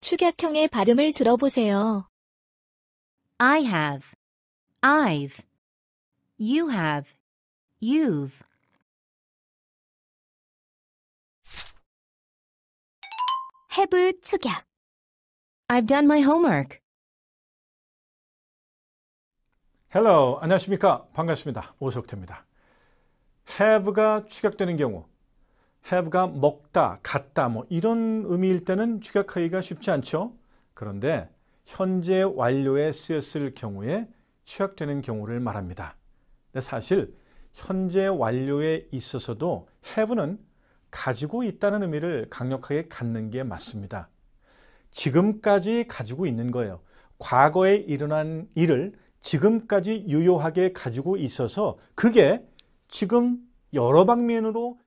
축약형의 발음을 들어보세요. I have, I've, you have, you've. have 축약. I've done my homework. Hello, 안녕하십니까? 반갑습니다. 오석태입니다. have가 축약되는 경우 have가 먹다, 갔다 뭐 이런 의미일 때는 축약하기가 쉽지 않죠. 그런데 현재 완료에 쓰였을 경우에 취약되는 경우를 말합니다. 근데 사실 현재 완료에 있어서도 have는 가지고 있다는 의미를 강력하게 갖는 게 맞습니다. 지금까지 가지고 있는 거예요. 과거에 일어난 일을 지금까지 유효하게 가지고 있어서 그게 지금 여러 방면으로